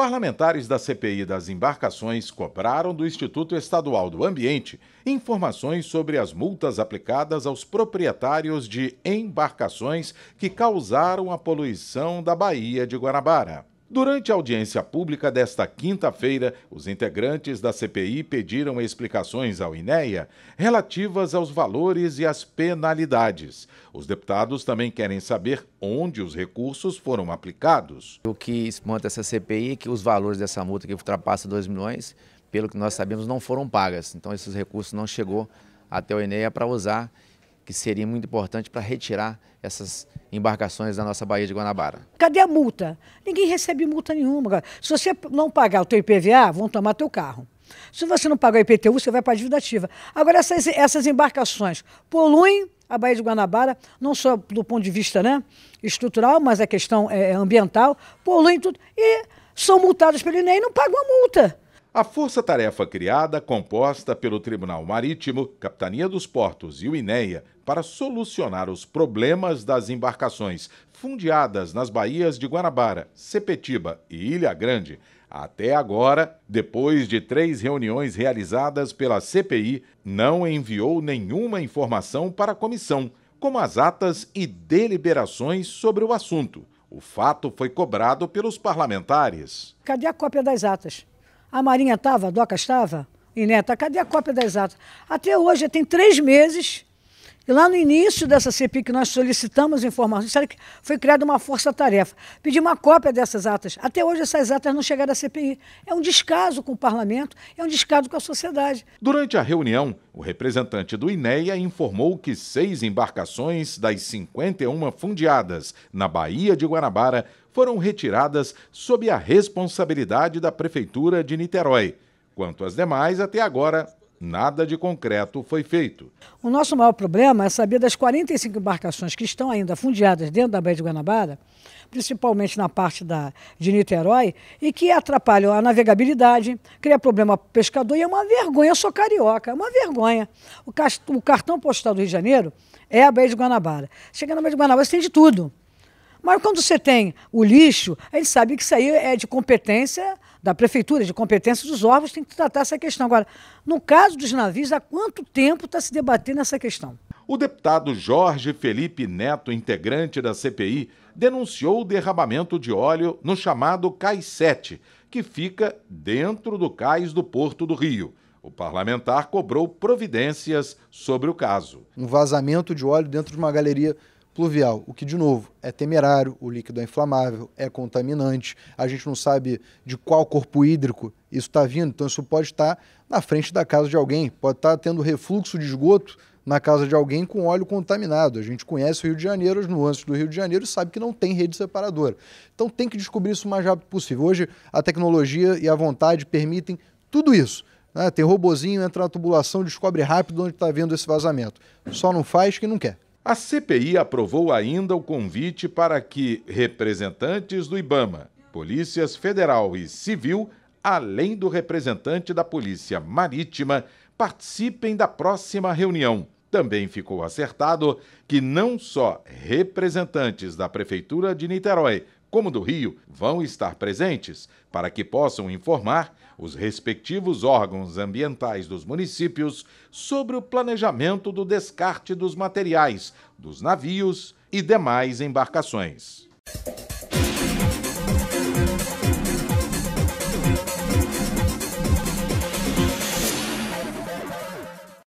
Parlamentares da CPI das embarcações cobraram do Instituto Estadual do Ambiente informações sobre as multas aplicadas aos proprietários de embarcações que causaram a poluição da Baía de Guanabara. Durante a audiência pública desta quinta-feira, os integrantes da CPI pediram explicações ao INEA relativas aos valores e às penalidades. Os deputados também querem saber onde os recursos foram aplicados. O que espanta essa CPI é que os valores dessa multa que ultrapassa 2 milhões, pelo que nós sabemos, não foram pagas. Então esses recursos não chegou até o INEA para usar que seria muito importante para retirar essas embarcações da nossa Baía de Guanabara. Cadê a multa? Ninguém recebe multa nenhuma. Se você não pagar o teu IPVA, vão tomar teu carro. Se você não pagar o IPTU, você vai para a dívida ativa. Agora, essas, essas embarcações poluem a Baía de Guanabara, não só do ponto de vista né, estrutural, mas a questão é, ambiental, poluem tudo e são multados pelo INEI e não pagam a multa. A força-tarefa criada, composta pelo Tribunal Marítimo, Capitania dos Portos e o INEA, para solucionar os problemas das embarcações fundeadas nas baías de Guanabara, Sepetiba e Ilha Grande, até agora, depois de três reuniões realizadas pela CPI, não enviou nenhuma informação para a comissão, como as atas e deliberações sobre o assunto. O fato foi cobrado pelos parlamentares. Cadê a cópia das atas? A Marinha estava, a DOCA estava? E neta, né, tá, cadê a cópia da exata? Até hoje, tem três meses e lá no início dessa CPI que nós solicitamos informações, foi criada uma força-tarefa. Pedi uma cópia dessas atas. Até hoje essas atas não chegaram à CPI. É um descaso com o parlamento, é um descaso com a sociedade. Durante a reunião, o representante do INEA informou que seis embarcações das 51 fundeadas na Baía de Guanabara foram retiradas sob a responsabilidade da Prefeitura de Niterói. Quanto às demais, até agora nada de concreto foi feito. O nosso maior problema é saber das 45 embarcações que estão ainda fundiadas dentro da Baía de Guanabara, principalmente na parte da, de Niterói, e que atrapalham a navegabilidade, cria problema para o pescador e é uma vergonha. Eu sou carioca, é uma vergonha. O, cast, o cartão postal do Rio de Janeiro é a Baía de Guanabara. Chega na Baía de Guanabara, você tem de tudo. Mas quando você tem o lixo, a gente sabe que isso aí é de competência da prefeitura, de competência dos órgãos, tem que tratar essa questão. Agora, no caso dos navios, há quanto tempo está se debatendo essa questão? O deputado Jorge Felipe Neto, integrante da CPI, denunciou o derramamento de óleo no chamado Cais 7, que fica dentro do cais do Porto do Rio. O parlamentar cobrou providências sobre o caso. Um vazamento de óleo dentro de uma galeria pluvial, o que, de novo, é temerário, o líquido é inflamável, é contaminante, a gente não sabe de qual corpo hídrico isso está vindo, então isso pode estar tá na frente da casa de alguém, pode estar tá tendo refluxo de esgoto na casa de alguém com óleo contaminado. A gente conhece o Rio de Janeiro, as nuances do Rio de Janeiro, e sabe que não tem rede separadora. Então tem que descobrir isso o mais rápido possível. Hoje a tecnologia e a vontade permitem tudo isso. Né? Tem robozinho, entra na tubulação, descobre rápido onde está vendo esse vazamento. Só não faz quem não quer. A CPI aprovou ainda o convite para que representantes do IBAMA, Polícias Federal e Civil, além do representante da Polícia Marítima, participem da próxima reunião. Também ficou acertado que não só representantes da Prefeitura de Niterói, como do Rio, vão estar presentes para que possam informar os respectivos órgãos ambientais dos municípios sobre o planejamento do descarte dos materiais dos navios e demais embarcações.